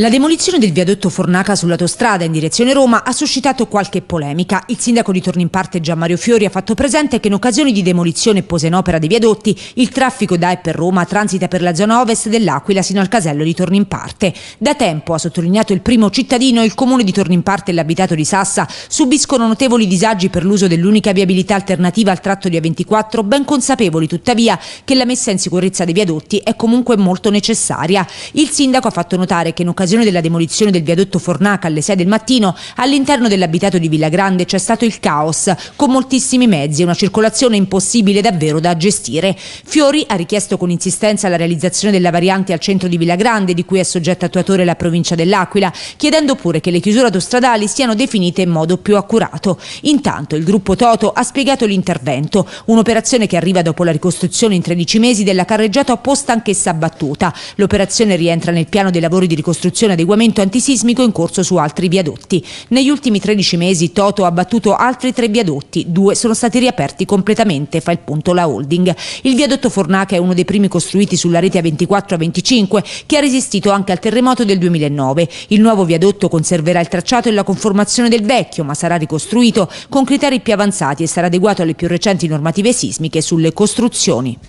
La demolizione del viadotto Fornaca sull'autostrada in direzione Roma ha suscitato qualche polemica. Il sindaco di Tornimparte Gianmario Fiori ha fatto presente che in occasione di demolizione e posa in opera dei viadotti il traffico da e per Roma transita per la zona ovest dell'Aquila sino al casello di Tornimparte. Da tempo, ha sottolineato il primo cittadino, il comune di Tornimparte e l'abitato di Sassa subiscono notevoli disagi per l'uso dell'unica viabilità alternativa al tratto di A24, ben consapevoli tuttavia che la messa in sicurezza dei viadotti è comunque molto necessaria. Il sindaco ha fatto notare che in occasione occasione della demolizione del viadotto Fornaca alle 6 del mattino, all'interno dell'abitato di Villa Grande c'è stato il caos, con moltissimi mezzi e una circolazione impossibile davvero da gestire. Fiori ha richiesto con insistenza la realizzazione della variante al centro di Villa Grande, di cui è soggetta attuatore la provincia dell'Aquila, chiedendo pure che le chiusure autostradali siano definite in modo più accurato. Intanto il gruppo Toto ha spiegato l'intervento, un'operazione che arriva dopo la ricostruzione in 13 mesi della carreggiata opposta anch'essa abbattuta. L'operazione rientra nel piano dei lavori di ricostruzione all'operazione adeguamento antisismico in corso su altri viadotti. Negli ultimi 13 mesi Toto ha abbattuto altri tre viadotti, due sono stati riaperti completamente, fa il punto la holding. Il viadotto Fornaca è uno dei primi costruiti sulla rete A24-A25 che ha resistito anche al terremoto del 2009. Il nuovo viadotto conserverà il tracciato e la conformazione del vecchio, ma sarà ricostruito con criteri più avanzati e sarà adeguato alle più recenti normative sismiche sulle costruzioni.